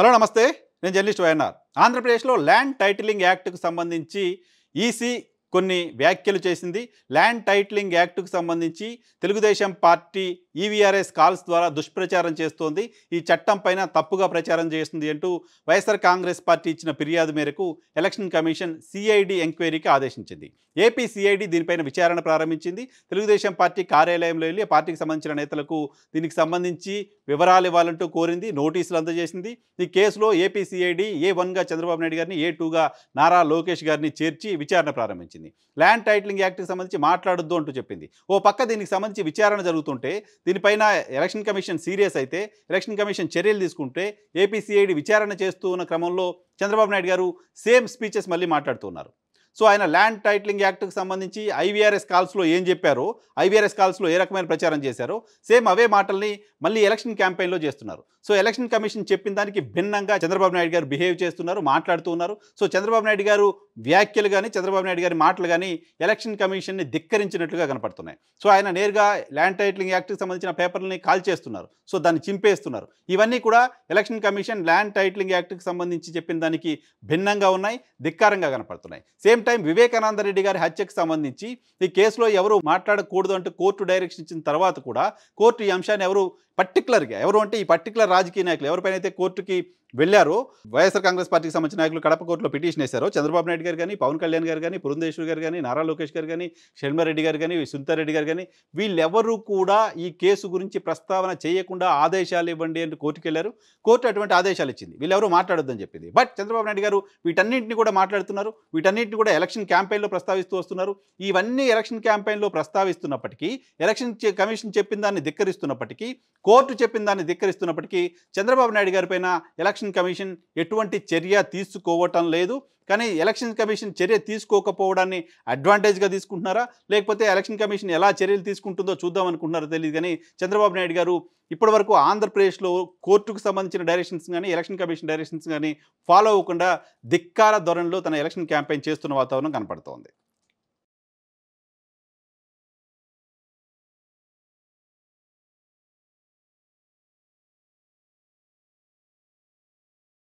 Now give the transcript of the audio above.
hello నమస్తే నేను journalist YNR ఆంధ్రప్రదేశ్లో ల్యాండ్ టైటిలింగ్ యాక్ట్కు సంబంధించి ఈసీ కొన్ని వ్యాఖ్యలు చేసింది ల్యాండ్ టైటిలింగ్ యాక్టుకు సంబంధించి Telugu Desam party IVRS e calls ద్వారా దుష్ప్రచారం చేస్తోంది ఈ చట్టం పైన తప్పుగా ప్రచారం చేస్తుంది అంటూ వైఎస్ఆర్ కాంగ్రెస్ పార్టీ ఇచ్చిన ఫిర్యాదు మేరకు ఎలక్షన్ కమిషన్ సిఐడి ఎంక్వైరీకి ఆదేశించింది ఏపీ సిఐడి దీనిపైన విచారణ ప్రారంభించింది తెలుగుదేశం పార్టీ కార్యాలయంలో వెళ్ళి పార్టీకి సంబంధించిన నేతలకు దీనికి సంబంధించి వివరాలు ఇవ్వాలంటూ కోరింది నోటీసులు అందజేసింది ఈ కేసులో ఏపీ సిఐడి ఏ వన్గా చంద్రబాబు నాయుడు గారిని ఏ టూగా నారా లోకేష్ గారిని చేర్చి విచారణ ప్రారంభించింది సంబంధించింది ల్యాండ్ టైటిలింగ్ యాక్ట్కి సంబంధించి మాట్లాడొద్దు అంటూ చెప్పింది ఓ పక్క దీనికి సంబంధించి విచారణ జరుగుతుంటే దీనిపైన ఎలక్షన్ కమిషన్ సీరియస్ అయితే ఎలక్షన్ కమిషన్ చర్యలు తీసుకుంటే ఏపీసీఐడి విచారణ చేస్తూ ఉన్న క్రమంలో చంద్రబాబు నాయుడు గారు సేమ్ స్పీచెస్ మళ్ళీ మాట్లాడుతున్నారు సో ఆయన ల్యాండ్ టైటిలింగ్ యాక్ట్కి సంబంధించి ఐవీఆర్ఎస్ కాల్స్లో ఏం చెప్పారో ఐవీఆర్ఎస్ కాల్స్లో ఏ రకమైన ప్రచారం చేశారో సేమ్ అవే మాటల్ని మళ్ళీ ఎలక్షన్ క్యాంపెయిన్లో చేస్తున్నారు సో ఎలక్షన్ కమిషన్ చెప్పిన దానికి భిన్నంగా చంద్రబాబు నాయుడు గారు బిహేవ్ చేస్తున్నారు మాట్లాడుతూ ఉన్నారు సో చంద్రబాబు నాయుడు గారు వ్యాఖ్యలు కానీ చంద్రబాబు నాయుడు గారి మాటలు కానీ ఎలక్షన్ కమిషన్ని ధిక్కరించినట్లుగా కనపడుతున్నాయి సో ఆయన నేరుగా ల్యాండ్ టైటిలింగ్ యాక్ట్కి సంబంధించిన పేపర్లని కాల్ చేస్తున్నారు సో దాన్ని చింపేస్తున్నారు ఇవన్నీ కూడా ఎలక్షన్ కమిషన్ ల్యాండ్ టైటిలింగ్ యాక్ట్కి సంబంధించి చెప్పిన దానికి భిన్నంగా ఉన్నాయి ధిక్కారంగా కనపడుతున్నాయి same same time Vivekananda Reddy గారి హత్యకు సంబంధించి ఈ కేసులో ఎవరు మాట్లాడకూడదు అంటూ కోర్టు డైరెక్షన్ ఇచ్చిన తర్వాత కూడా కోర్టు ఈ అంశాన్ని ఎవరు పర్టికులర్గా ఎవరు అంటే ఈ పర్టికులర్ రాజకీయ నాయకులు ఎవరిపైన అయితే కోర్టుకి వెళ్ళారో వైఎస్ఆర్ కాంగ్రెస్ పార్టీకి సంబంధించిన నాయకులు కడప కోర్టులో పిటిషన్ వేశారో చంద్రబాబు నాయుడు గారు కానీ పవన్ కళ్యాణ్ గారు కానీ పురంధేశ్వర్ గారు కానీ నారా లోకేష్ గారు కానీ షణ్మారెడ్డి గారు కానీ సుంతారెడ్డి గారు కానీ వీళ్ళెవరూ కూడా ఈ కేసు గురించి ప్రస్తావన చేయకుండా ఆదేశాలు ఇవ్వండి అని కోర్టుకు వెళ్ళారు కోర్టు అటువంటి ఆదేశాలు ఇచ్చింది వీళ్ళెవరూ మాట్లాడొద్దని చెప్పింది బట్ చంద్రబాబు నాయుడు గారు వీటన్నింటిని కూడా మాట్లాడుతున్నారు వీటన్నింటిని కూడా ఎలక్షన్ క్యాంపెయిన్లో ప్రస్తావిస్తూ వస్తున్నారు ఇవన్నీ ఎలక్షన్ క్యాంపెయిన్లో ప్రస్తావిస్తున్నప్పటికీ ఎలక్షన్ కమిషన్ చెప్పిన దాన్ని ధిక్కరిస్తున్నప్పటికీ కోర్టు చెప్పిన దాన్ని ధిక్కరిస్తున్నప్పటికీ చంద్రబాబు నాయుడు గారిపైన ఎలక్షన్ కమిషన్ ఎటువంటి చర్య తీసుకోవటం లేదు కానీ ఎలక్షన్ కమిషన్ చర్య తీసుకోకపోవడాన్ని అడ్వాంటేజ్గా తీసుకుంటున్నారా లేకపోతే ఎలక్షన్ కమిషన్ ఎలా చర్యలు తీసుకుంటుందో చూద్దాం అనుకుంటున్నారో తెలియదు కానీ చంద్రబాబు నాయుడు గారు ఇప్పటి వరకు ఆంధ్రప్రదేశ్లో కోర్టుకు సంబంధించిన డైరెక్షన్స్ కానీ ఎలక్షన్ కమిషన్ డైరెక్షన్స్ కానీ ఫాలో అవ్వకుండా ధిక్కార ధోరణిలో తన ఎలక్షన్ క్యాంపెయిన్ చేస్తున్న వాతావరణం కనపడుతోంది